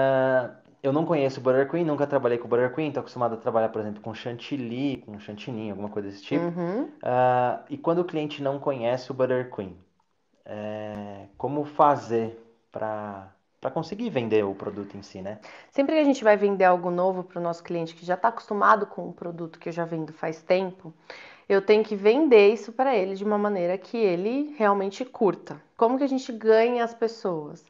Ah, eu não conheço Butter Queen, nunca trabalhei com Butter Queen, tô acostumado a trabalhar, por exemplo, com chantilly, com chantininho, alguma coisa desse tipo. Uhum. Uh, e quando o cliente não conhece o Butter Queen, é, como fazer para para conseguir vender o produto em si, né? Sempre que a gente vai vender algo novo para o nosso cliente que já está acostumado com um produto que eu já vendo faz tempo, eu tenho que vender isso para ele de uma maneira que ele realmente curta. Como que a gente ganha as pessoas?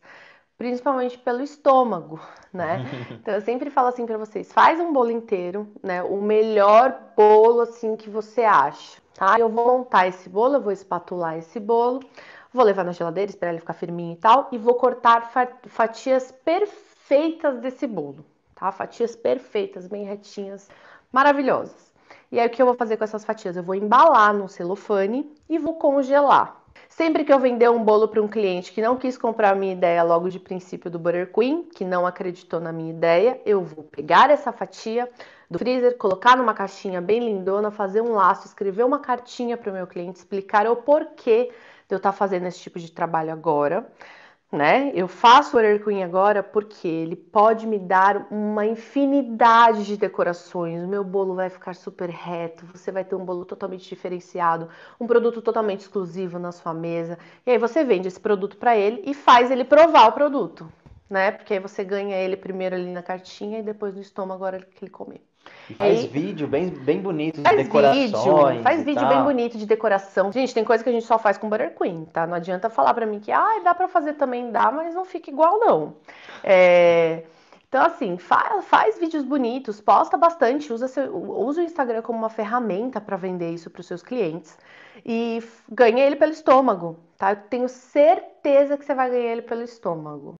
principalmente pelo estômago, né? Então eu sempre falo assim para vocês, faz um bolo inteiro, né? O melhor bolo assim que você acha, tá? Eu vou montar esse bolo, eu vou espatular esse bolo, vou levar na geladeira, esperar ele ficar firminho e tal, e vou cortar fatias perfeitas desse bolo, tá? Fatias perfeitas, bem retinhas, maravilhosas. E aí o que eu vou fazer com essas fatias? Eu vou embalar no celofane e vou congelar. Sempre que eu vender um bolo para um cliente que não quis comprar a minha ideia logo de princípio do Butter Queen, que não acreditou na minha ideia, eu vou pegar essa fatia do freezer, colocar numa caixinha bem lindona, fazer um laço, escrever uma cartinha para o meu cliente, explicar o porquê de eu estar tá fazendo esse tipo de trabalho agora né? Eu faço o Order Queen agora porque ele pode me dar uma infinidade de decorações. O meu bolo vai ficar super reto, você vai ter um bolo totalmente diferenciado, um produto totalmente exclusivo na sua mesa. E aí você vende esse produto para ele e faz ele provar o produto né? Porque aí você ganha ele primeiro ali na cartinha e depois no estômago agora que ele comer. E faz aí, vídeo bem, bem bonito de faz decorações. Vídeo, faz vídeo bem bonito de decoração. Gente, tem coisa que a gente só faz com Butter Queen, tá? Não adianta falar para mim que, ah, dá para fazer também, dá, mas não fica igual, não. É... Então, assim, faz, faz, vídeos bonitos, posta bastante, usa, seu, usa o Instagram como uma ferramenta para vender isso para os seus clientes e ganha ele pelo estômago, tá? Eu tenho certeza que você vai ganhar ele pelo estômago.